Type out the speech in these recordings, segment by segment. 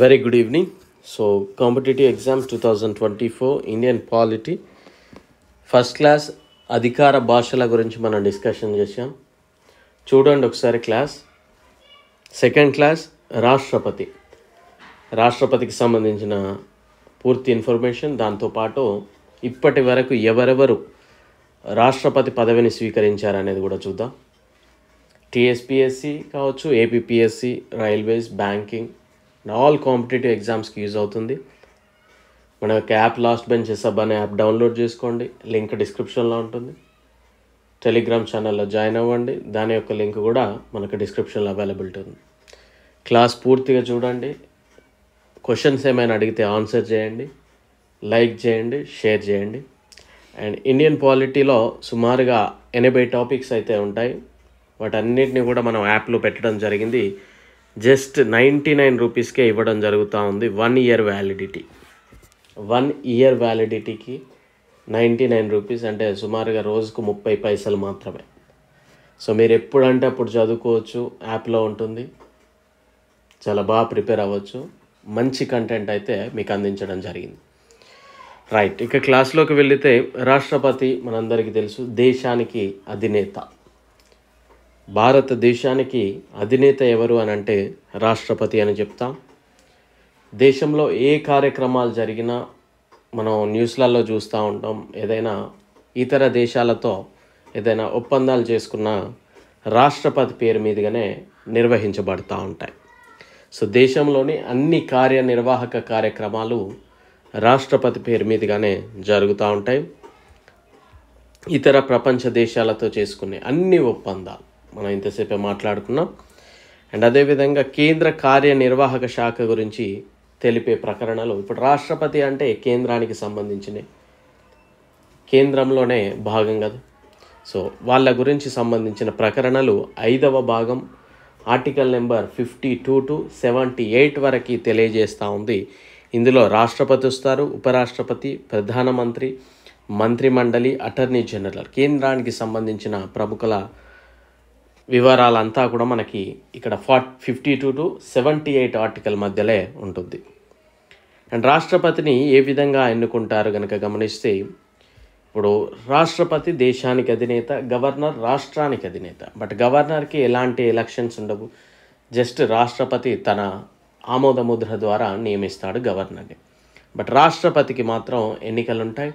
very good evening so competitive exams two thousand twenty four Indian polity first class అధికార భాషల గురించి మనం discussion చేసాం చూడండి ఒకసారి క్లాస్ సెకండ్ క్లాస్ రాష్ట్రపతి రాష్ట్రపతికి సంబంధించిన పూర్తి ఇన్ఫర్మేషన్ దాంతోపాటు ఇప్పటి వరకు ఎవరెవరు రాష్ట్రపతి పదవిని స్వీకరించారనేది కూడా చూద్దాం టీఎస్పిఎస్సి కావచ్చు APPSC railways banking all competitive ఎగ్జామ్స్కి యూజ్ అవుతుంది మన యొక్క యాప్ లాస్ట్ బెంచ్ సబ్ అనే యాప్ డౌన్లోడ్ చేసుకోండి లింక్ డిస్క్రిప్షన్లో ఉంటుంది టెలిగ్రామ్ ఛానల్లో జాయిన్ అవ్వండి దాని యొక్క లింక్ కూడా మనకు డిస్క్రిప్షన్లో అవైలబిలిటీ ఉంది క్లాస్ పూర్తిగా చూడండి క్వశ్చన్స్ ఏమైనా అడిగితే ఆన్సర్ చేయండి లైక్ చేయండి షేర్ చేయండి అండ్ ఇండియన్ పాలిటీలో సుమారుగా ఎనభై టాపిక్స్ అయితే ఉంటాయి వాటన్నిటిని కూడా మనం యాప్లో పెట్టడం జరిగింది జస్ట్ నైంటీ నైన్ రూపీస్కే ఇవ్వడం జరుగుతూ ఉంది one year validity one year వ్యాలిడిటీకి నైంటీ నైన్ రూపీస్ అంటే సుమారుగా రోజుకు ముప్పై పైసలు మాత్రమే సో మీరు ఎప్పుడంటే అప్పుడు చదువుకోవచ్చు యాప్లో ఉంటుంది చాలా బాగా ప్రిపేర్ అవ్వచ్చు మంచి కంటెంట్ అయితే మీకు అందించడం జరిగింది రైట్ ఇక క్లాస్లోకి వెళితే రాష్ట్రపతి మనందరికీ తెలుసు దేశానికి అధినేత భారతదేశానికి అధినేత ఎవరు అని అంటే రాష్ట్రపతి అని చెప్తాం దేశంలో ఏ కార్యక్రమాలు జరిగినా మనం న్యూస్లలో చూస్తూ ఉంటాం ఏదైనా ఇతర దేశాలతో ఏదైనా ఒప్పందాలు చేసుకున్న రాష్ట్రపతి పేరు మీదుగానే నిర్వహించబడతా ఉంటాయి సో దేశంలోని అన్ని కార్యనిర్వాహక కార్యక్రమాలు రాష్ట్రపతి పేరు మీదుగానే జరుగుతూ ఉంటాయి ఇతర ప్రపంచ దేశాలతో చేసుకునే అన్ని ఒప్పందాలు మనం ఇంతసేపే మాట్లాడుకున్నాం అండ్ అదేవిధంగా కేంద్ర కార్యనిర్వాహక శాఖ గురించి తెలిపే ప్రకరణలు ఇప్పుడు రాష్ట్రపతి అంటే కేంద్రానికి సంబంధించినవి కేంద్రంలోనే భాగం కదా సో వాళ్ళ గురించి సంబంధించిన ప్రకరణలు ఐదవ భాగం article number fifty two to seventy eight వరకు తెలియజేస్తూ ఉంది ఇందులో రాష్ట్రపతి వస్తారు ఉపరాష్ట్రపతి ప్రధానమంత్రి మంత్రిమండలి అటర్నీ జనరల్ కేంద్రానికి సంబంధించిన ప్రముఖుల వివరాలంతా కూడా మనకి ఇక్కడ ఫార్ట్ fifty two to seventy eight article మధ్యలో ఉంటుంది అండ్ రాష్ట్రపతిని ఏ విధంగా ఎన్నుకుంటారు కనుక గమనిస్తే ఇప్పుడు రాష్ట్రపతి దేశానికి అధినేత గవర్నర్ రాష్ట్రానికి అధినేత బట్ గవర్నర్కి ఎలాంటి ఎలక్షన్స్ ఉండవు జస్ట్ రాష్ట్రపతి తన ఆమోదముద్ర ద్వారా నియమిస్తాడు గవర్నర్ని బట్ రాష్ట్రపతికి మాత్రం ఎన్నికలు ఉంటాయి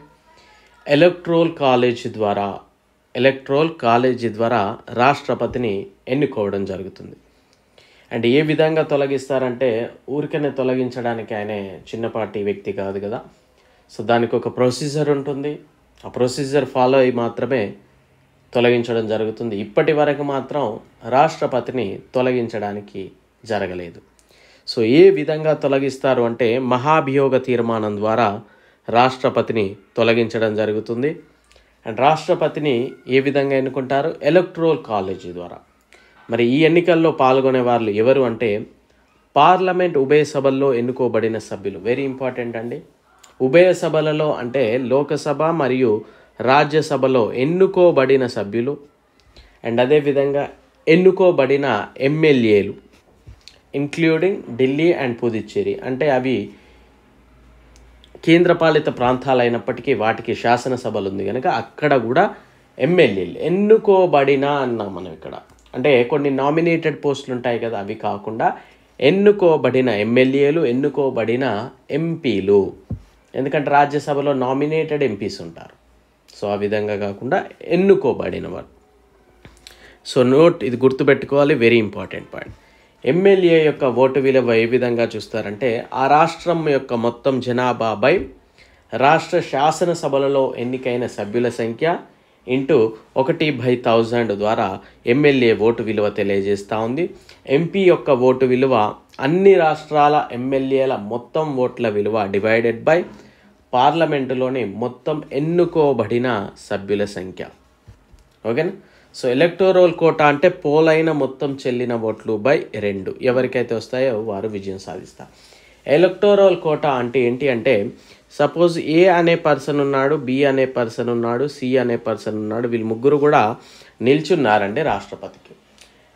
ఎలక్ట్రోల్ కాలేజ్ ద్వారా ఎలక్ట్రోల్ కాలేజీ ద్వారా రాష్ట్రపతిని ఎన్నుకోవడం జరుగుతుంది అండ్ ఏ విధంగా తొలగిస్తారంటే ఊరికనే తొలగించడానికి ఆయనే చిన్నపాటి వ్యక్తి కాదు కదా సో దానికి ఒక ప్రొసీజర్ ఉంటుంది ఆ ప్రొసీజర్ ఫాలో అయ్యి మాత్రమే తొలగించడం జరుగుతుంది ఇప్పటి వరకు మాత్రం రాష్ట్రపతిని తొలగించడానికి జరగలేదు సో ఏ విధంగా తొలగిస్తారు అంటే మహాభియోగ తీర్మానం ద్వారా రాష్ట్రపతిని తొలగించడం జరుగుతుంది అండ్ రాష్ట్రపతిని ఏ విధంగా ఎన్నుకుంటారు ఎలక్ట్రోల్ కాలేజీ ద్వారా మరి ఈ ఎన్నికల్లో పాల్గొనే వాళ్ళు ఎవరు అంటే పార్లమెంట్ ఉభయ సభల్లో ఎన్నుకోబడిన సభ్యులు వెరీ ఇంపార్టెంట్ అండి ఉభయ సభలలో అంటే లోకసభ మరియు రాజ్యసభలో ఎన్నుకోబడిన సభ్యులు అండ్ అదేవిధంగా ఎన్నుకోబడిన ఎమ్మెల్యేలు ఇంక్లూడింగ్ ఢిల్లీ అండ్ పుదుచ్చేరి అంటే అవి కేంద్రపాలిత ప్రాంతాలైనప్పటికీ వాటికి శాసనసభలు ఉంది కనుక అక్కడ కూడా ఎమ్మెల్యేలు ఎన్నుకోబడిన అన్నాం మనం ఇక్కడ అంటే కొన్ని నామినేటెడ్ పోస్టులు ఉంటాయి కదా అవి కాకుండా ఎన్నుకోబడిన ఎమ్మెల్యేలు ఎన్నుకోబడిన ఎంపీలు ఎందుకంటే రాజ్యసభలో నామినేటెడ్ ఎంపీస్ ఉంటారు సో ఆ విధంగా కాకుండా ఎన్నుకోబడిన వారు సో నోట్ ఇది గుర్తుపెట్టుకోవాలి వెరీ ఇంపార్టెంట్ పాయింట్ ఎమ్మెల్యే యొక్క ఓటు విలువ ఏ విధంగా చూస్తారంటే ఆ రాష్ట్రం యొక్క మొత్తం జనాభాపై రాష్ట్ర శాసనసభలలో ఎన్నికైన సభ్యుల సంఖ్య ఇంటూ ఒకటి బై థౌజండ్ ద్వారా ఎమ్మెల్యే ఓటు విలువ తెలియజేస్తూ ఉంది ఎంపీ యొక్క ఓటు విలువ అన్ని రాష్ట్రాల ఎమ్మెల్యేల మొత్తం ఓట్ల విలువ డివైడెడ్ బై పార్లమెంటులోని మొత్తం ఎన్నుకోబడిన సభ్యుల సంఖ్య ఓకేనా సో ఎలక్టోరల్ కోటా అంటే పోలైన మొత్తం చెల్లిన ఓట్లు బై రెండు ఎవరికైతే వస్తాయో వారు విజయం సాధిస్తారు ఎలక్టోరల్ కోటా అంటే ఏంటి అంటే సపోజ్ ఏ అనే పర్సన్ ఉన్నాడు బి అనే పర్సన్ ఉన్నాడు సి అనే పర్సన్ ఉన్నాడు వీళ్ళు ముగ్గురు కూడా నిల్చున్నారండి రాష్ట్రపతికి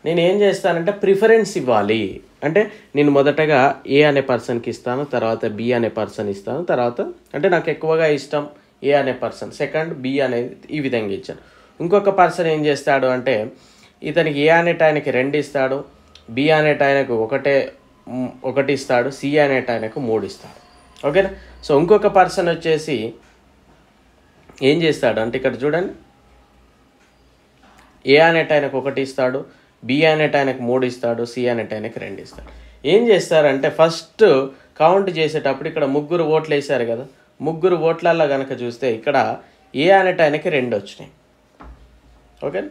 నేను ఏం చేస్తానంటే ప్రిఫరెన్స్ ఇవ్వాలి అంటే నేను మొదటగా ఏ అనే పర్సన్కి ఇస్తాను తర్వాత బి అనే పర్సన్ ఇస్తాను తర్వాత అంటే నాకు ఎక్కువగా ఇష్టం ఏ అనే పర్సన్ సెకండ్ బి అనేది ఈ విధంగా ఇచ్చాను ఇంకొక పర్సన్ ఏం చేస్తాడు అంటే ఇతనికి ఏ అనే టైంకి రెండు ఇస్తాడు బి అనే టైంకు ఒకటే ఒకటి ఇస్తాడు సి అనే టైంకు మూడు ఇస్తాడు ఓకేనా సో ఇంకొక పర్సన్ వచ్చేసి ఏం చేస్తాడు అంటే ఇక్కడ చూడండి ఏ అనేట ఆయనకు ఒకటి ఇస్తాడు బి అనేట ఆయనకు మూడు ఇస్తాడు సి అనేట ఆయనకు రెండు ఇస్తాడు ఏం చేస్తారంటే ఫస్ట్ కౌంట్ చేసేటప్పుడు ఇక్కడ ముగ్గురు ఓట్లు వేశారు కదా ముగ్గురు ఓట్లల్లో కనుక చూస్తే ఇక్కడ ఏ అనేట ఆయనకి రెండు వచ్చినాయి ఓకే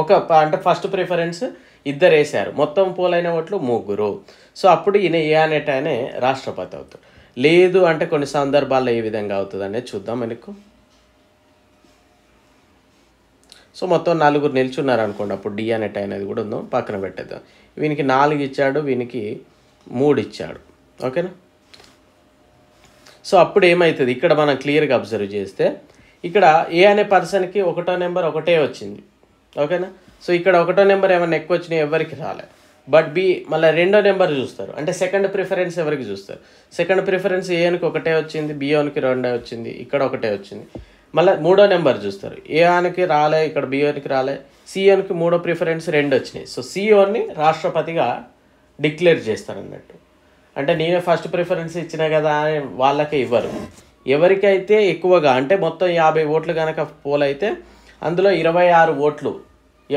ఒక అంటే ఫస్ట్ ప్రిఫరెన్స్ ఇద్దరు వేశారు మొత్తం పోలైన ఓట్లు ముగ్గురు సో అప్పుడు ఈయన ఏ అనేట అనే రాష్ట్రపతి అవుతాడు లేదు అంటే కొన్ని సందర్భాల్లో ఏ విధంగా అవుతుంది అనేది చూద్దాం మనకు సో మొత్తం నలుగురు నిల్చున్నారు అనుకోండి అప్పుడు డి అనేట అనేది కూడా ఉందో పక్కన పెట్టేద్దాం వీనికి నాలుగు ఇచ్చాడు వీనికి మూడు ఇచ్చాడు ఓకేనా సో అప్పుడు ఏమవుతుంది ఇక్కడ మనం క్లియర్గా అబ్జర్వ్ చేస్తే ఇక్కడ ఏ అనే పర్సన్కి ఒకటో నెంబర్ ఒకటే వచ్చింది ఓకేనా సో ఇక్కడ ఒకటో నెంబర్ ఏమైనా ఎక్కువ వచ్చినాయి ఎవరికి రాలే బట్ బి మళ్ళీ రెండో నెంబర్ చూస్తారు అంటే సెకండ్ ప్రిఫరెన్స్ ఎవరికి చూస్తారు సెకండ్ ప్రిఫరెన్స్ ఏనికి ఒకటే వచ్చింది బిఓనికి రెండే వచ్చింది ఇక్కడ ఒకటే వచ్చింది మళ్ళీ మూడో నెంబర్ చూస్తారు ఏఆన్కి రాలే ఇక్కడ బిఓనికి రాలే సిఓనికి మూడో ప్రిఫరెన్స్ రెండు వచ్చినాయి సో సిఓని రాష్ట్రపతిగా డిక్లేర్ చేస్తారు అన్నట్టు అంటే నేనే ఫస్ట్ ప్రిఫరెన్స్ ఇచ్చినా కదా అని వాళ్ళకే ఇవ్వరు ఎవరికైతే ఎక్కువగా అంటే మొత్తం యాభై ఓట్లు కనుక పోల్ అయితే అందులో ఇరవై ఆరు ఓట్లు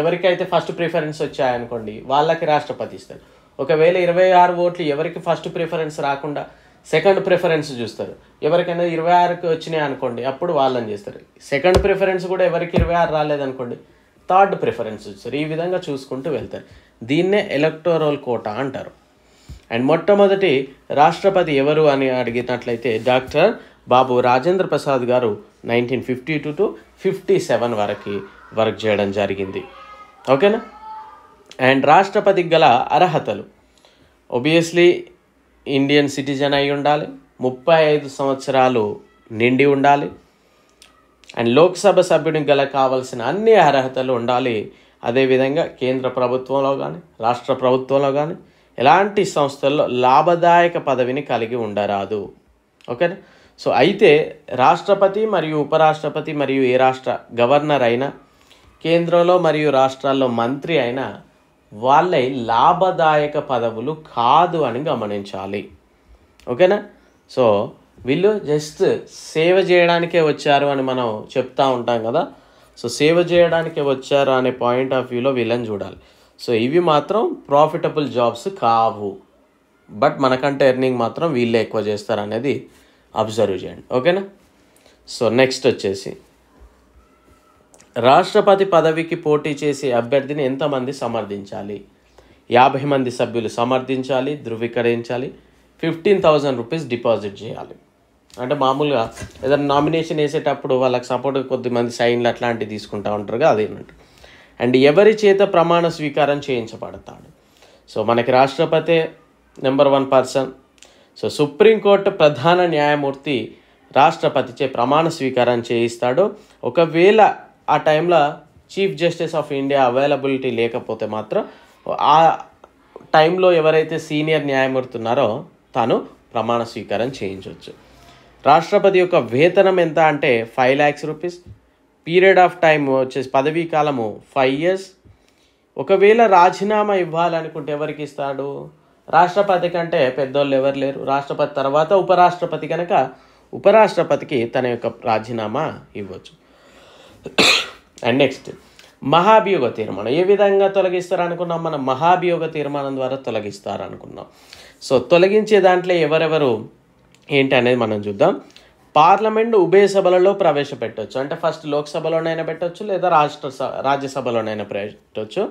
ఎవరికైతే ఫస్ట్ ప్రిఫరెన్స్ వచ్చాయనుకోండి వాళ్ళకి రాష్ట్రపతి ఇస్తారు ఒకవేళ ఇరవై ఆరు ఓట్లు ఎవరికి ఫస్ట్ ప్రిఫరెన్స్ రాకుండా సెకండ్ ప్రిఫరెన్స్ చూస్తారు ఎవరికైనా ఇరవై ఆరుకి వచ్చినాయి అనుకోండి అప్పుడు వాళ్ళని చేస్తారు సెకండ్ ప్రిఫరెన్స్ కూడా ఎవరికి ఇరవై ఆరు రాలేదనుకోండి థర్డ్ ప్రిఫరెన్స్ చూస్తారు ఈ విధంగా చూసుకుంటూ వెళ్తారు దీన్నే ఎలక్టోరల్ కోటా అంటారు అండ్ మొట్టమొదటి రాష్ట్రపతి ఎవరు అని అడిగినట్లయితే doctor Babu Rajendra Prasad garu nineteen fifty two to fifty seven వరకు వర్క్ చేయడం జరిగింది ఓకేనా అండ్ రాష్ట్రపతికి గల అర్హతలు ఒబియస్లీ ఇండియన్ సిటిజన్ అయి ఉండాలి ముప్పై ఐదు సంవత్సరాలు నిండి ఉండాలి అండ్ లోక్సభ సభ్యుడికి గల కావలసిన అన్ని అర్హతలు ఉండాలి అదేవిధంగా కేంద్ర ప్రభుత్వంలో కానీ రాష్ట్ర ప్రభుత్వంలో కానీ ఎలాంటి సంస్థల్లో లాభదాయక పదవిని కలిగి ఉండరాదు ఓకేనా సో అయితే రాష్ట్రపతి మరియు ఉపరాష్ట్రపతి మరియు ఏ రాష్ట్ర గవర్నర్ అయినా కేంద్రంలో మరియు రాష్ట్రాల్లో మంత్రి అయినా వాళ్ళై లాభదాయక పదవులు కాదు అని గమనించాలి ఓకేనా సో వీళ్ళు జస్ట్ సేవ చేయడానికే వచ్చారు అని మనం చెప్తా ఉంటాం కదా సో సేవ చేయడానికే వచ్చారు అనే పాయింట్ ఆఫ్ వ్యూలో వీళ్ళని చూడాలి సో ఇవి మాత్రం ప్రాఫిటబుల్ జాబ్స్ కావు బట్ మనకంటే ఎర్నింగ్ మాత్రం వీళ్ళే ఎక్కువ చేస్తారు అనేది అబ్జర్వ్ చేయండి ఓకేనా సో నెక్స్ట్ వచ్చేసి రాష్ట్రపతి పదవికి పోటీ చేసే అభ్యర్థిని ఎంతమంది సమర్థించాలి యాభై మంది సభ్యులు సమర్థించాలి ధృవీకరించాలి ఫిఫ్టీన్ థౌజండ్ రూపీస్ డిపాజిట్ చేయాలి అంటే మామూలుగా ఏదైనా నామినేషన్ వేసేటప్పుడు వాళ్ళకి సపోర్ట్ కొద్దిమంది సైన్లు అట్లాంటివి ఉంటారు ఉంటారుగా అదేనంట అండ్ ఎవరి చేత ప్రమాణ స్వీకారం చేయించబడతాడు సో మనకి రాష్ట్రపతి number one person so supreme court ప్రధాన న్యాయమూర్తి రాష్ట్రపతిచే ప్రమాణ స్వీకారం చేయిస్తాడు ఒకవేళ ఆ టైంలో chief justice of India availability లేకపోతే మాత్రం ఆ టైంలో ఎవరైతే సీనియర్ న్యాయమూర్తి ఉన్నారో తాను ప్రమాణ స్వీకారం చేయించవచ్చు రాష్ట్రపతి యొక్క వేతనం ఎంత అంటే five lakhs rupees period of time వచ్చేసి పదవీ కాలము ఫైవ్ ఇయర్స్ ఒకవేళ రాజీనామా ఇవ్వాలనుకుంటే ఎవరికి ఇస్తాడు రాష్ట్రపతి కంటే పెద్దోళ్ళు ఎవరు లేరు రాష్ట్రపతి తర్వాత ఉపరాష్ట్రపతి కనుక ఉపరాష్ట్రపతికి తన యొక్క రాజీనామా ఇవ్వచ్చు అండ్ నెక్స్ట్ మహాభియోగ తీర్మానం ఏ విధంగా తొలగిస్తారు అనుకున్నాం మనం మహాభియోగ తీర్మానం ద్వారా తొలగిస్తారు అనుకున్నాం సో తొలగించే దాంట్లో ఎవరెవరు ఏంటి అనేది మనం చూద్దాం పార్లమెంట్ ఉభయ సభలలో ప్రవేశపెట్టవచ్చు అంటే ఫస్ట్ లోక్సభలోనైనా పెట్టవచ్చు లేదా రాష్ట్ర రాజ్యసభలోనైనా పెట్టవచ్చు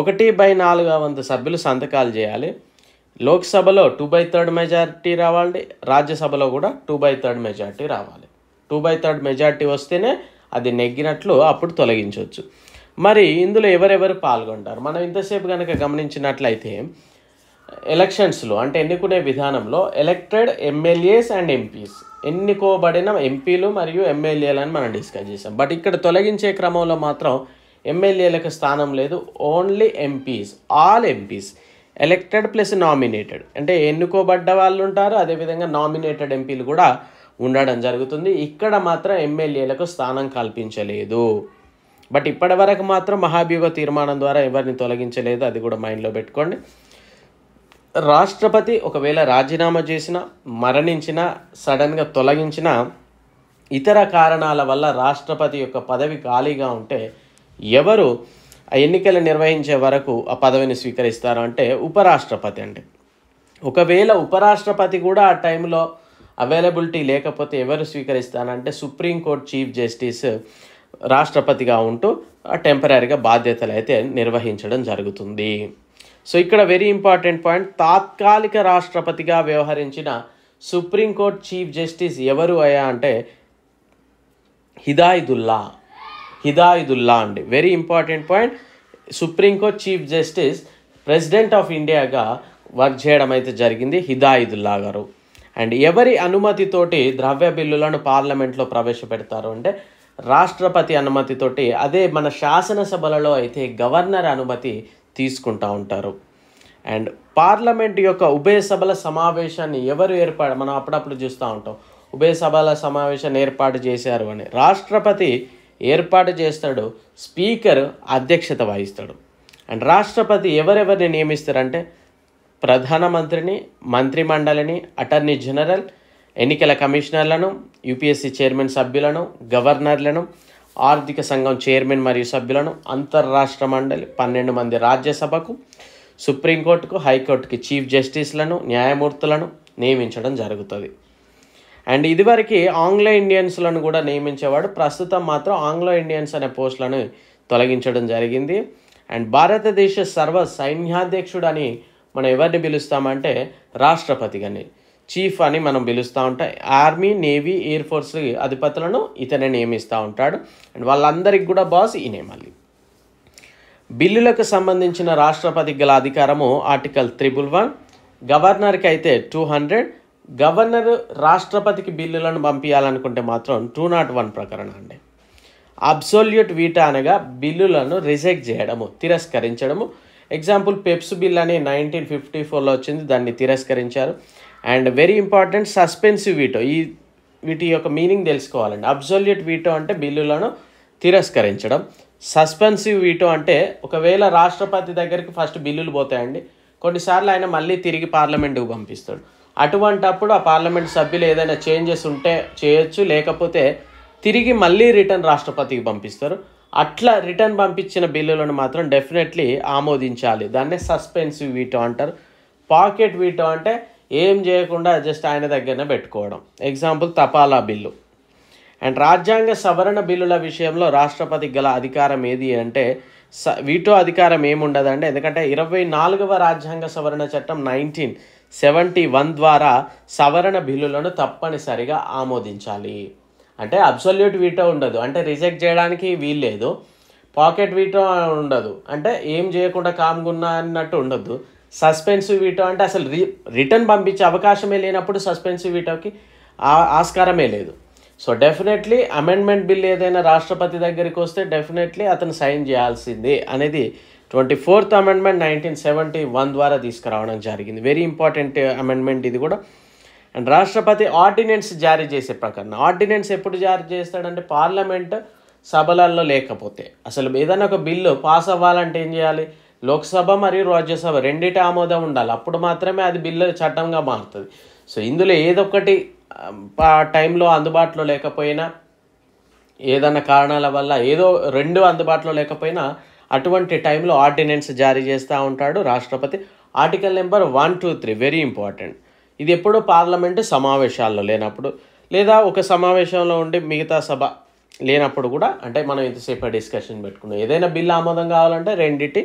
ఒకటి బై నాలుగు వంతు సభ్యులు సంతకాలు చేయాలి లోక్సభలో టూ బై థర్డ్ మెజారిటీ రావాలి రాజ్యసభలో కూడా టూ బై థర్డ్ మెజారిటీ రావాలి టూ బై థర్డ్ మెజారిటీ వస్తేనే అది నెగ్గినట్లు అప్పుడు తొలగించవచ్చు మరి ఇందులో ఎవరెవరు పాల్గొంటారు మనం ఇంతసేపు కనుక గమనించినట్లయితే ఎలక్షన్స్లో అంటే ఎన్నుకునే విధానంలో ఎలక్టెడ్ ఎమ్మెల్యేస్ అండ్ ఎంపీస్ ఎన్నుకోబడిన ఎంపీలు మరియు ఎమ్మెల్యేలని మనం డిస్కస్ చేసాం బట్ ఇక్కడ తొలగించే క్రమంలో మాత్రం ఎమ్మెల్యేలకు స్థానం లేదు only MPs all MPs elected plus nominated అంటే ఎన్నుకోబడ్డ వాళ్ళు ఉంటారు అదేవిధంగా నామినేటెడ్ ఎంపీలు కూడా ఉండడం జరుగుతుంది ఇక్కడ మాత్రం ఎమ్మెల్యేలకు స్థానం కల్పించలేదు బట్ ఇప్పటి వరకు మాత్రం మహాభియోగ తీర్మానం ద్వారా ఎవరిని తొలగించలేదు అది కూడా మైండ్లో పెట్టుకోండి రాష్ట్రపతి ఒకవేళ రాజీనామా చేసిన మరణించిన సడన్గా తొలగించిన ఇతర కారణాల వల్ల రాష్ట్రపతి యొక్క పదవి ఖాళీగా ఉంటే ఎవరు ఆ ఎన్నికలు నిర్వహించే వరకు ఆ పదవిని స్వీకరిస్తారు అంటే ఉపరాష్ట్రపతి అండి ఒకవేళ ఉపరాష్ట్రపతి కూడా ఆ టైంలో అవైలబిలిటీ లేకపోతే ఎవరు స్వీకరిస్తారంటే సుప్రీంకోర్టు చీఫ్ జస్టిస్ రాష్ట్రపతిగా ఉంటూ టెంపరీగా బాధ్యతలు అయితే నిర్వహించడం జరుగుతుంది సో ఇక్కడ వెరీ ఇంపార్టెంట్ పాయింట్ తాత్కాలిక రాష్ట్రపతిగా వ్యవహరించిన సుప్రీంకోర్టు చీఫ్ జస్టిస్ ఎవరు అయ్యా అంటే హిదాయిదుల్లా హిదాయుదుల్లా అండి very important point supreme court chief justice president of ఇండియాగా వర్క్ చేయడం అయితే జరిగింది హిదాయుదుల్లా గారు అండ్ ఎవరి అనుమతితోటి ద్రవ్య బిల్లులను పార్లమెంట్లో ప్రవేశపెడతారు అంటే రాష్ట్రపతి అనుమతితోటి అదే మన శాసనసభలలో అయితే గవర్నర్ అనుమతి తీసుకుంటూ ఉంటారు అండ్ పార్లమెంట్ యొక్క ఉభయ సభల సమావేశాన్ని ఎవరు ఏర్పాటు మనం అప్పుడప్పుడు చూస్తూ ఉంటాం ఉభయ సభల సమావేశాన్ని ఏర్పాటు చేశారు అని రాష్ట్రపతి ఏర్పాటు చేస్తాడో స్పీకర్ అధ్యక్షత వహిస్తాడు అండ్ రాష్ట్రపతి ఎవరెవరిని నియమిస్తారంటే ప్రధానమంత్రిని మంత్రిమండలిని అటార్నీ జనరల్ ఎన్నికల కమిషనర్లను యూపీఎస్సీ చైర్మన్ సభ్యులను గవర్నర్లను ఆర్థిక సంఘం చైర్మన్ మరియు సభ్యులను అంతర్రాష్ట్ర మండలి పన్నెండు మంది రాజ్యసభకు సుప్రీంకోర్టుకు హైకోర్టుకి చీఫ్ జస్టిస్లను న్యాయమూర్తులను నియమించడం జరుగుతుంది అండ్ ఇదివరకు ఆంగ్లో ఇండియన్స్లను కూడా నియమించేవాడు ప్రస్తుతం మాత్రం ఆంగ్లో ఇండియన్స్ అనే పోస్టులను తొలగించడం జరిగింది అండ్ భారతదేశ సర్వ సైన్యాధ్యక్షుడు అని మనం ఎవరిని పిలుస్తామంటే రాష్ట్రపతి రాష్ట్రపతిగాని చీఫ్ అని మనం పిలుస్తూ ఉంటాం ఆర్మీ నేవీ ఎయిర్ ఫోర్స్ అధిపతులను ఇతనే నియమిస్తూ ఉంటాడు అండ్ వాళ్ళందరికి కూడా బాస్ ఈయనే మళ్ళీ బిల్లులకు సంబంధించిన రాష్ట్రపతికి గల అధికారము ఆర్టికల్ త్రిబుల్ వన్ గవర్నర్కి అయితే టూ హండ్రెడ్ గవర్నర్ రాష్ట్రపతికి బిల్లులను పంపించాలనుకుంటే మాత్రం టూ నాట్ వన్ ప్రకరణ అండి అబ్సోల్యూట్ వీటా అనగా బిల్లులను రిజెక్ట్ చేయడము తిరస్కరించడము ఎగ్జాంపుల్ పెప్స్ బిల్ అని నైన్టీన్ ఫిఫ్టీ ఫోర్లో వచ్చింది దాన్ని తిరస్కరించారు and very important suspensive veto ఈ వీటి యొక్క మీనింగ్ తెలుసుకోవాలండి అబ్సొల్యూట్ వీటో అంటే బిల్లులను తిరస్కరించడం సస్పెన్సివ్ వీటో అంటే ఒకవేళ రాష్ట్రపతి దగ్గరికి ఫస్ట్ బిల్లులు పోతాయండి కొన్నిసార్లు ఆయన మళ్ళీ తిరిగి పార్లమెంటుకు పంపిస్తాడు అటువంటప్పుడు ఆ పార్లమెంట్ సభ్యులు ఏదైనా చేంజెస్ ఉంటే చేయొచ్చు లేకపోతే తిరిగి మళ్ళీ రిటర్న్ రాష్ట్రపతికి పంపిస్తారు అట్లా రిటర్న్ పంపించిన బిల్లులను మాత్రం డెఫినెట్లీ ఆమోదించాలి దాన్నే సస్పెన్సివ్ వీటో అంటారు పాకెట్ వీటో అంటే ఏం చేయకుండా జస్ట్ ఆయన దగ్గరనే పెట్టుకోవడం ఎగ్జాంపుల్ తపాలా బిల్లు అండ్ రాజ్యాంగ సవరణ బిల్లుల విషయంలో రాష్ట్రపతికి గల అధికారం ఏది అంటే స వీటో అధికారం ఏముండదండి ఎందుకంటే ఇరవై నాలుగవ రాజ్యాంగ సవరణ చట్టం నైన్టీన్ సెవెంటీ వన్ ద్వారా సవరణ బిల్లులను తప్పనిసరిగా ఆమోదించాలి అంటే అబ్సల్యూట్ వీటో ఉండదు అంటే రిజెక్ట్ చేయడానికి వీల్లేదు పాకెట్ వీటో ఉండదు అంటే ఏం చేయకుండా కామ్గున్నా అన్నట్టు ఉండదు సస్పెన్సివ్ వీటో అంటే అసలు రి రిటర్న్ పంపించే అవకాశమే లేనప్పుడు సస్పెన్సివ్ వీటోకి ఆస్కారమే లేదు సో డెఫినెట్లీ అమెండ్మెంట్ బిల్ ఏదైనా రాష్ట్రపతి దగ్గరికి వస్తే డెఫినెట్లీ అతను సైన్ చేయాల్సిందే అనేది twenty fourth amendment nineteen seventy one ద్వారా తీసుకురావడం జరిగింది వెరీ ఇంపార్టెంట్ అమెండ్మెంట్ ఇది కూడా అండ్ రాష్ట్రపతి ఆర్డినెన్స్ జారీ చేసే ప్రకారం ఆర్డినెన్స్ ఎప్పుడు జారీ చేస్తాడంటే పార్లమెంట్ సభలలో లేకపోతే అసలు ఏదైనా ఒక బిల్లు పాస్ అవ్వాలంటే ఏం చేయాలి లోక్సభ మరియు రాజ్యసభ రెండిటి ఆమోదం ఉండాలి అప్పుడు మాత్రమే అది బిల్లు చట్టంగా మారుతుంది సో ఇందులో ఏదొకటి ఆ టైంలో అందుబాటులో లేకపోయినా ఏదైనా కారణాల వల్ల ఏదో రెండు అందుబాటులో లేకపోయినా అటువంటి టైంలో ఆర్డినెన్స్ జారీ చేస్తూ ఉంటాడు రాష్ట్రపతి article number one two three very important ఇది ఎప్పుడూ పార్లమెంట్ సమావేశాల్లో లేనప్పుడు లేదా ఒక సమావేశంలో ఉండి మిగతా సభ లేనప్పుడు కూడా అంటే మనం ఇంతసేపు డిస్కషన్ పెట్టుకున్నాం ఏదైనా బిల్లు ఆమోదం కావాలంటే రెండింటి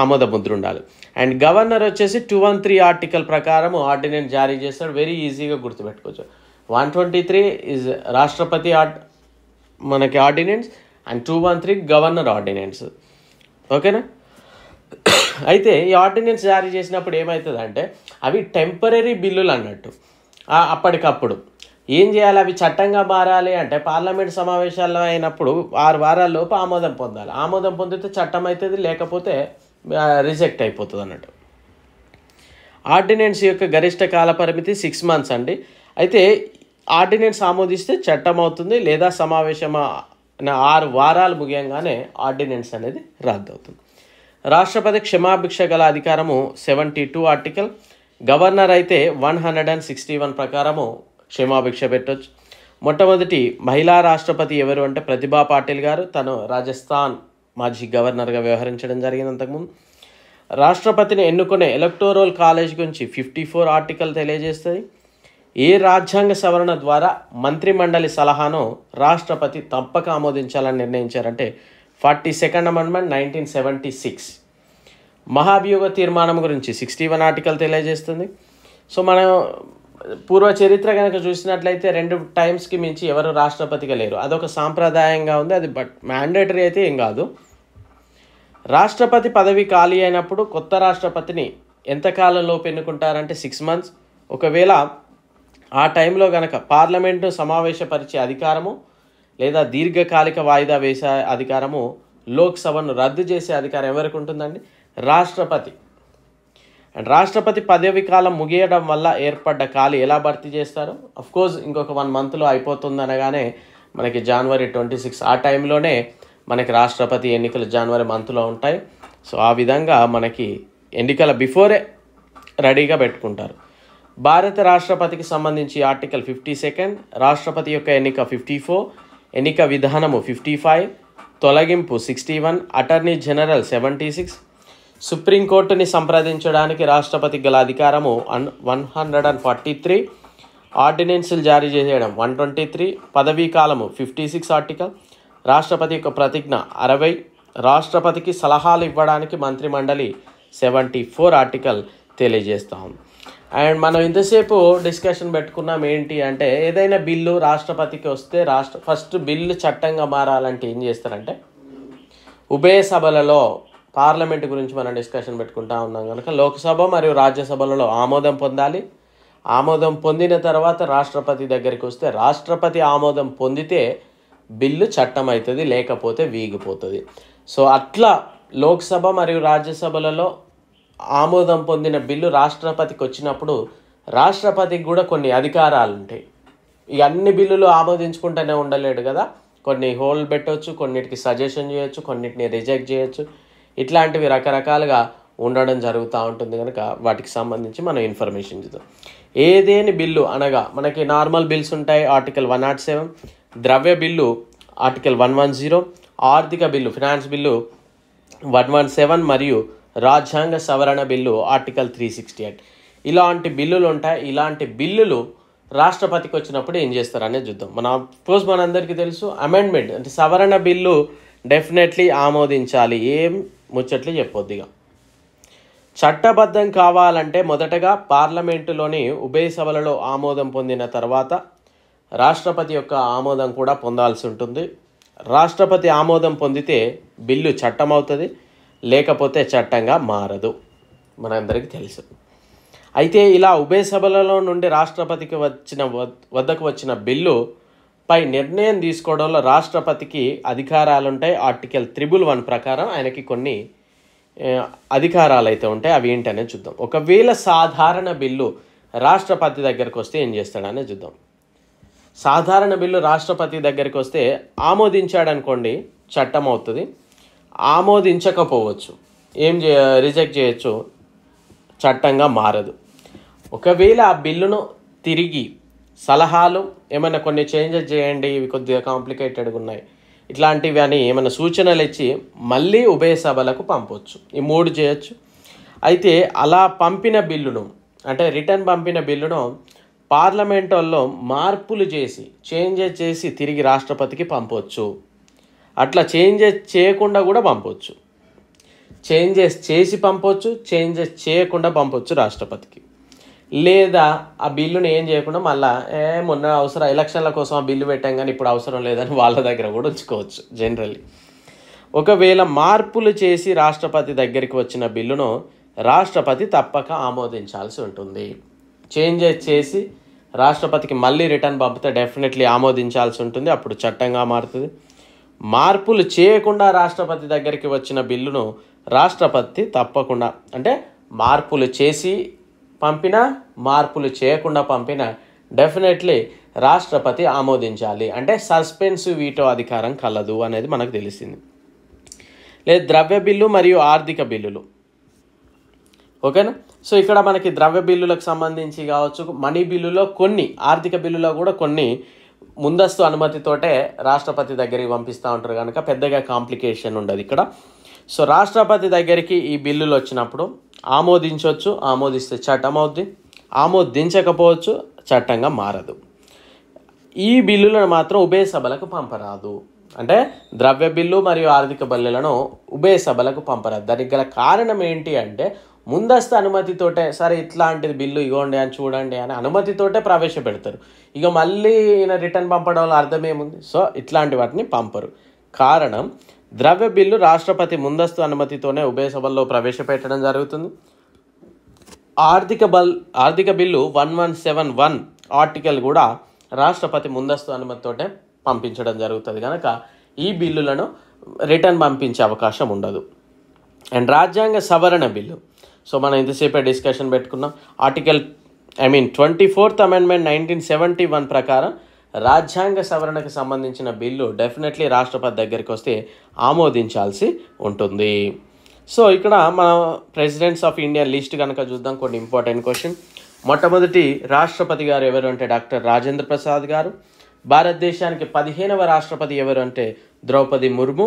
ఆమోద ముద్ర ఉండాలి అండ్ గవర్నర్ వచ్చేసి టూ వన్ త్రీ ఆర్టికల్ ప్రకారం ఆర్డినెన్స్ జారీ చేస్తాడు వెరీ ఈజీగా గుర్తుపెట్టుకోవచ్చు వన్ ట్వంటీ త్రీ ఇస్ రాష్ట్రపతి ఆర్డ్ మనకి ordinance and two one three governor ordinance ఓకేనా అయితే ఈ ఆర్డినెన్స్ జారీ చేసినప్పుడు ఏమవుతుందంటే అవి టెంపరీ బిల్లులు అన్నట్టు అప్పటికప్పుడు ఏం చేయాలి అవి చట్టంగా మారాలి అంటే పార్లమెంట్ సమావేశాల్లో అయినప్పుడు ఆరు వారాల్లోపు ఆమోదం పొందాలి ఆమోదం పొందితే చట్టం అవుతుంది లేకపోతే రిజెక్ట్ అయిపోతుంది అన్నట్టు ఆర్డినెన్స్ యొక్క గరిష్ట కాల పరిమితి సిక్స్ మంత్స్ అండి అయితే ఆర్డినెన్స్ ఆమోదిస్తే చట్టం అవుతుంది లేదా సమావేశం ఆరు వారాలు ముగియంగానే ఆర్డినెన్స్ అనేది రద్దు అవుతుంది రాష్ట్రపతి క్షమాభిక్ష గల అధికారము సెవెంటీ టూ ఆర్టికల్ గవర్నర్ అయితే one hundred and sixty one ప్రకారము క్షమాభిక్ష పెట్టవచ్చు మొట్టమొదటి మహిళా రాష్ట్రపతి ఎవరు అంటే ప్రతిభా పాటిల్ గారు తను రాజస్థాన్ మాజీ గవర్నర్గా వ్యవహరించడం జరిగింది అంతకుముందు రాష్ట్రపతిని ఎన్నుకునే ఎలక్టోరల్ కాలేజ్ గురించి ఫిఫ్టీ ఫోర్ ఆర్టికల్ తెలియజేస్తుంది ఏ రాజ్యాంగ సవరణ ద్వారా మంత్రిమండలి సలహాను రాష్ట్రపతి తప్పక ఆమోదించాలని నిర్ణయించారంటే forty second amendment nineteen seventy six మహాభియోగ తీర్మానం గురించి సిక్స్టీ వన్ ఆర్టికల్ తెలియజేస్తుంది సో మనం పూర్వ చరిత్ర కనుక చూసినట్లయితే రెండు టైమ్స్కి మించి ఎవరు రాష్ట్రపతిగా లేరు అదొక సాంప్రదాయంగా ఉంది అది బట్ మ్యాండేటరీ అయితే ఏం కాదు రాష్ట్రపతి పదవి ఖాళీ అయినప్పుడు కొత్త రాష్ట్రపతిని ఎంతకాలంలోపు ఎన్నుకుంటారంటే సిక్స్ మంత్స్ ఒకవేళ ఆ టైంలో గనక పార్లమెంటు సమావేశపరిచే అధికారము లేదా దీర్ఘకాలిక వాయిదా వేసే అధికారము లోక్సభను రద్దు చేసే అధికారం ఎవరికి ఉంటుందండి రాష్ట్రపతి అండ్ రాష్ట్రపతి పదవి కాలం ముగియడం వల్ల ఏర్పడ్డ ఖాళీ ఎలా భర్తీ చేస్తారు కోర్స్ ఇంకొక వన్ మంత్లో అయిపోతుంది అనగానే మనకి జనవరి ట్వంటీ సిక్స్ ఆ టైంలోనే మనకి రాష్ట్రపతి ఎన్నికలు జనవరి మంత్లో ఉంటాయి సో ఆ విధంగా మనకి ఎన్నికల బిఫోరే రెడీగా పెట్టుకుంటారు భారత రాష్ట్రపతికి సంబంధించి ఆర్టికల్ ఫిఫ్టీ సెకండ్ రాష్ట్రపతి యొక్క ఎన్నిక ఫిఫ్టీ ఫోర్ ఎన్నిక విధానము ఫిఫ్టీ ఫైవ్ తొలగింపు sixty one attorney general seventy six సుప్రీంకోర్టుని సంప్రదించడానికి రాష్ట్రపతి గల అధికారము అన్ one hundred and forty three ఆర్డినెన్సులు జారీ చేయడం వన్ ట్వంటీ త్రీ పదవీ కాలము ఫిఫ్టీ సిక్స్ ఆర్టికల్ రాష్ట్రపతి యొక్క ప్రతిజ్ఞ అరవై రాష్ట్రపతికి సలహాలు ఇవ్వడానికి మంత్రిమండలి సెవెంటీ ఫోర్ ఆర్టికల్ తెలియజేస్తాము అండ్ మనం ఇంతసేపు డిస్కషన్ పెట్టుకున్నాం ఏంటి అంటే ఏదైనా బిల్లు రాష్ట్రపతికి వస్తే రాష్ట్ర ఫస్ట్ బిల్లు చట్టంగా మారాలంటే ఏం చేస్తారంటే ఉభయ సభలలో పార్లమెంట్ గురించి మనం డిస్కషన్ పెట్టుకుంటా ఉన్నాం కనుక లోక్సభ మరియు రాజ్యసభలలో ఆమోదం పొందాలి ఆమోదం పొందిన తర్వాత రాష్ట్రపతి దగ్గరికి వస్తే రాష్ట్రపతి ఆమోదం పొందితే బిల్లు చట్టం అవుతుంది లేకపోతే వీగిపోతుంది సో అట్లా లోక్సభ మరియు రాజ్యసభలలో ఆమోదం పొందిన బిల్లు రాష్ట్రపతికి వచ్చినప్పుడు రాష్ట్రపతికి కూడా కొన్ని అధికారాలు ఉంటాయి ఇక అన్ని బిల్లులు ఆమోదించుకుంటూనే ఉండలేడు కదా కొన్ని హోల్డ్ పెట్టవచ్చు కొన్నిటికి సజెషన్ చేయొచ్చు కొన్నిటిని రిజెక్ట్ చేయొచ్చు ఇట్లాంటివి రకరకాలుగా ఉండడం జరుగుతూ ఉంటుంది కనుక వాటికి సంబంధించి మనం ఇన్ఫర్మేషన్ ఇద్దాం ఏదేని బిల్లు అనగా మనకి నార్మల్ బిల్స్ ఉంటాయి ఆర్టికల్ వన్ నాట్ సెవెన్ ద్రవ్య bill article one one zero ఆర్థిక bill finance bill one one seven మరియు రాజ్యాంగ సవరణ bill article three sixty eight ఇలాంటి బిల్లులు ఉంటాయి ఇలాంటి బిల్లులు రాష్ట్రపతికి వచ్చినప్పుడు ఏం చేస్తారు అనేది చూద్దాం మన అఫ్కోర్స్ మనందరికీ తెలుసు అమెండ్మెంట్ అంటే సవరణ బిల్లు డెఫినెట్లీ ఆమోదించాలి ఏం ముచ్చట్లు చెప్పొద్దిగా చట్టబద్ధం కావాలంటే మొదటగా పార్లమెంటులోని ఉభయ సభలలో ఆమోదం పొందిన తర్వాత రాష్ట్రపతి యొక్క ఆమోదం కూడా పొందాల్సి ఉంటుంది రాష్ట్రపతి ఆమోదం పొందితే బిల్లు చట్టం అవుతుంది లేకపోతే చట్టంగా మారదు మనందరికీ తెలుసు అయితే ఇలా ఉభయ సభలలో నుండి రాష్ట్రపతికి వచ్చిన వద్దకు వచ్చిన బిల్లు పై నిర్ణయం తీసుకోవడంలో రాష్ట్రపతికి అధికారాలు ఉంటాయి ఆర్టికల్ త్రిబుల్ వన్ ప్రకారం ఆయనకి కొన్ని అధికారాలు అయితే ఉంటాయి అవి ఏంటనే చూద్దాం ఒకవేళ సాధారణ బిల్లు రాష్ట్రపతి దగ్గరకు వస్తే ఏం చేస్తాడనే చూద్దాం సాధారణ బిల్లు రాష్ట్రపతి దగ్గరికి వస్తే ఆమోదించాడనుకోండి చట్టం అవుతుంది ఆమోదించకపోవచ్చు ఏం చే రిజెక్ట్ చేయొచ్చు చట్టంగా మారదు ఒకవేళ ఆ బిల్లును తిరిగి సలహాలు ఏమైనా కొన్ని చేంజెస్ చేయండి ఇవి కొద్దిగా కాంప్లికేటెడ్గా ఉన్నాయి ఇట్లాంటివి అని ఏమైనా సూచనలు ఇచ్చి మళ్ళీ ఉభయ సభలకు పంపవచ్చు ఈ మూడు చేయొచ్చు అయితే అలా పంపిన బిల్లును అంటే రిటర్న్ పంపిన బిల్లును పార్లమెంటులో మార్పులు చేసి చేంజెస్ చేసి తిరిగి రాష్ట్రపతికి పంపవచ్చు అట్లా చేంజెస్ చేయకుండా కూడా పంపవచ్చు చేంజెస్ చేసి పంపవచ్చు చేంజెస్ చేయకుండా పంపవచ్చు రాష్ట్రపతికి లేదా ఆ బిల్లుని ఏం చేయకుండా మళ్ళా ఏ మొన్న అవసరం ఎలక్షన్ల కోసం ఆ బిల్లు పెట్టాం కానీ ఇప్పుడు అవసరం లేదని వాళ్ళ దగ్గర కూడా ఉంచుకోవచ్చు జనరల్లీ ఒకవేళ మార్పులు చేసి రాష్ట్రపతి దగ్గరికి వచ్చిన బిల్లును రాష్ట్రపతి తప్పక ఆమోదించాల్సి ఉంటుంది చేంజెస్ చేసి రాష్ట్రపతికి మళ్ళీ రిటర్న్ పంపితే డెఫినెట్లీ ఆమోదించాల్సి ఉంటుంది అప్పుడు చట్టంగా మారుతుంది మార్పులు చేయకుండా రాష్ట్రపతి దగ్గరికి వచ్చిన బిల్లును రాష్ట్రపతి తప్పకుండా అంటే మార్పులు చేసి పంపిన మార్పులు చేయకుండా పంపిన డెఫినెట్లీ రాష్ట్రపతి ఆమోదించాలి అంటే సస్పెన్స్ వీటో అధికారం కలదు అనేది మనకు తెలిసింది లేదు ద్రవ్య బిల్లు మరియు ఆర్థిక బిల్లులు ఓకేనా సో ఇక్కడ మనకి ద్రవ్య బిల్లులకు సంబంధించి కావచ్చు మనీ బిల్లులో కొన్ని ఆర్థిక బిల్లులో కూడా కొన్ని ముందస్తు అనుమతితోటే రాష్ట్రపతి దగ్గరికి పంపిస్తూ ఉంటారు కనుక పెద్దగా కాంప్లికేషన్ ఉండదు ఇక్కడ సో రాష్ట్రపతి దగ్గరికి ఈ బిల్లులు వచ్చినప్పుడు ఆమోదించవచ్చు ఆమోదిస్తే చట్టం అవుద్ది ఆమోదించకపోవచ్చు చట్టంగా మారదు ఈ బిల్లులను మాత్రం ఉభయ సభలకు పంపరాదు అంటే ద్రవ్య బిల్లు మరియు ఆర్థిక బిల్లులను ఉభయ సభలకు పంపరాదు దానికి గల కారణం ఏంటి అంటే ముందస్తు అనుమతితోటే సరే ఇట్లాంటిది బిల్లు ఇగోండి అని చూడండి అని అనుమతితోటే ప్రవేశపెడతారు ఇక మళ్ళీ ఈయన రిటర్న్ పంపడం వల్ల అర్థం ఏముంది సో ఇట్లాంటి వాటిని పంపరు కారణం ద్రవ్య బిల్లు రాష్ట్రపతి ముందస్తు అనుమతితోనే ఉభయ సభల్లో ప్రవేశపెట్టడం జరుగుతుంది ఆర్థిక బల్ ఆర్థిక bill one one seven one article కూడా రాష్ట్రపతి ముందస్తు అనుమతితోటే పంపించడం జరుగుతుంది కనుక ఈ బిల్లులను రిటర్న్ పంపించే అవకాశం ఉండదు అండ్ రాజ్యాంగ సవరణ బిల్లు సో మనం ఇంతసేపే డిస్కషన్ పెట్టుకున్నాం article I mean twenty fourth amendment nineteen seventy one ప్రకారం రాజ్యాంగ సవరణకు సంబంధించిన బిల్లు డెఫినెట్లీ రాష్ట్రపతి దగ్గరికి వస్తే ఆమోదించాల్సి ఉంటుంది సో ఇక్కడ మన ప్రెసిడెంట్స్ ఆఫ్ ఇండియా లిస్ట్ కనుక చూద్దాం కొన్ని ఇంపార్టెంట్ క్వశ్చన్ మొట్టమొదటి రాష్ట్రపతి గారు ఎవరు అంటే డాక్టర్ రాజేంద్ర ప్రసాద్ గారు భారతదేశానికి పదిహేనవ రాష్ట్రపతి ఎవరు అంటే ద్రౌపది ముర్ము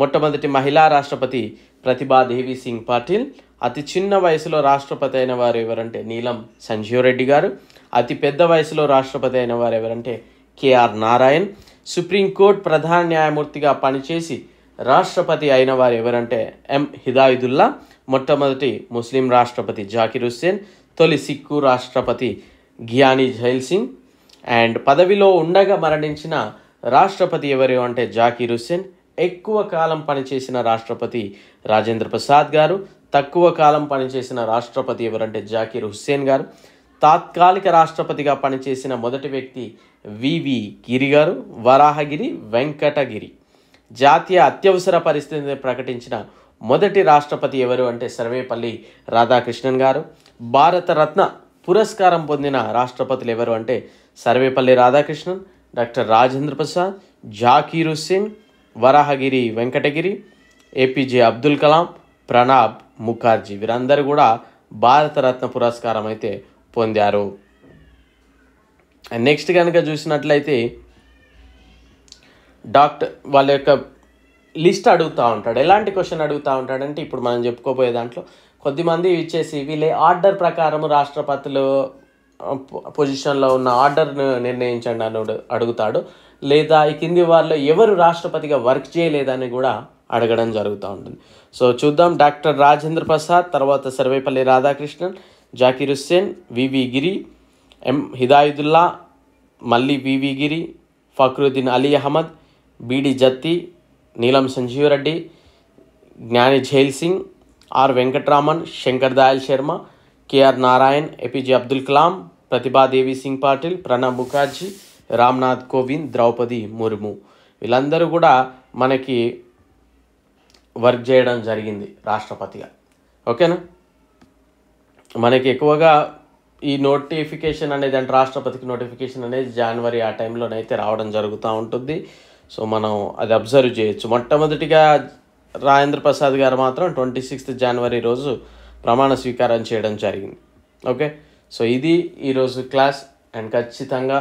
మొట్టమొదటి మహిళా రాష్ట్రపతి ప్రతిభా దేవి సింగ్ పాటిల్ అతి చిన్న వయసులో రాష్ట్రపతి అయిన వారు ఎవరంటే నీలం సంజీవరెడ్డి గారు అతి పెద్ద వయసులో రాష్ట్రపతి అయిన వారు ఎవరంటే కేఆర్ నారాయణ్ సుప్రీంకోర్టు ప్రధాన న్యాయమూర్తిగా పనిచేసి రాష్ట్రపతి అయిన వారు ఎవరంటే ఎం హిదాయుదుల్లా మొట్టమొదటి ముస్లిం రాష్ట్రపతి జాకిర్ హుస్సేన్ తొలి సిక్కు రాష్ట్రపతి గియానీ జైల్ సింగ్ అండ్ పదవిలో ఉండగా మరణించిన రాష్ట్రపతి ఎవరు అంటే జాకిర్ హుస్సేన్ ఎక్కువ కాలం పనిచేసిన రాష్ట్రపతి రాజేంద్ర ప్రసాద్ గారు తక్కువ కాలం పనిచేసిన రాష్ట్రపతి ఎవరంటే జాకీర్ హుస్సేన్ గారు తాత్కాలిక రాష్ట్రపతిగా పనిచేసిన మొదటి వ్యక్తి వివి గిరి గారు వరాహగిరి వెంకటగిరి జాతీయ అత్యవసర పరిస్థితిని ప్రకటించిన మొదటి రాష్ట్రపతి ఎవరు అంటే సర్వేపల్లి రాధాకృష్ణన్ గారు భారతరత్న పురస్కారం పొందిన రాష్ట్రపతులు ఎవరు అంటే సర్వేపల్లి రాధాకృష్ణన్ డాక్టర్ రాజేంద్ర ప్రసాద్ జాకీర్ హుస్సేన్ వరాహగిరి వెంకటగిరి ఏపీజే అబ్దుల్ కలాం ప్రణాబ్ ముఖార్జీ వీరందరూ కూడా భారతరత్న పురస్కారం అయితే పొందారు నెక్స్ట్ కనుక చూసినట్లయితే డాక్టర్ వాళ్ళ యొక్క లిస్ట్ అడుగుతూ ఉంటాడు ఎలాంటి క్వశ్చన్ అడుగుతూ ఉంటాడంటే ఇప్పుడు మనం చెప్పుకోబోయే దాంట్లో కొద్దిమంది ఇచ్చేసి వీళ్ళే ఆర్డర్ ప్రకారం రాష్ట్రపతులు పొజిషన్లో ఉన్న ఆర్డర్ను నిర్ణయించండి అని అడుగుతాడు లేదా ఈ కింది వారిలో ఎవరు రాష్ట్రపతిగా వర్క్ చేయలేదని కూడా అడగడం జరుగుతూ ఉంటుంది సో చూద్దాం డాక్టర్ రాజేంద్ర ప్రసాద్ తర్వాత సర్వేపల్లి రాధాకృష్ణన్ జాకీర్ హుస్సేన్ వివి గిరి ఎం హిదాయుదుల్లా మల్లి వివి గిరి ఫక్రుద్దీన్ అలీ అహ్మద్ బీడి జత్తి నీలం సంజీవరెడ్డి జ్ఞాని jail Singh are Venkatraman Shankar Dayal Sharma KR Narayan APJ Abdul Kalam Pratibha Devi Singh Patil Pranab Mukherjee Ramnath Kovind Draupadi Murmu వీళ్ళందరూ కూడా మనకి వర్క్ చేయడం జరిగింది రాష్ట్రపతిగా ఓకేనా మనకి ఎక్కువగా ఈ నోటిఫికేషన్ అనేది అంటే రాష్ట్రపతికి నోటిఫికేషన్ అనేది జనవరి ఆ టైంలోనైతే రావడం జరుగుతూ ఉంటుంది సో మనం అది అబ్జర్వ్ చేయొచ్చు మొట్టమొదటిగా రాజేంద్ర ప్రసాద్ గారు మాత్రం ట్వంటీ సిక్స్త్ జనవరి రోజు ప్రమాణ స్వీకారం చేయడం జరిగింది ఓకే సో ఇది ఈరోజు క్లాస్ అండ్ ఖచ్చితంగా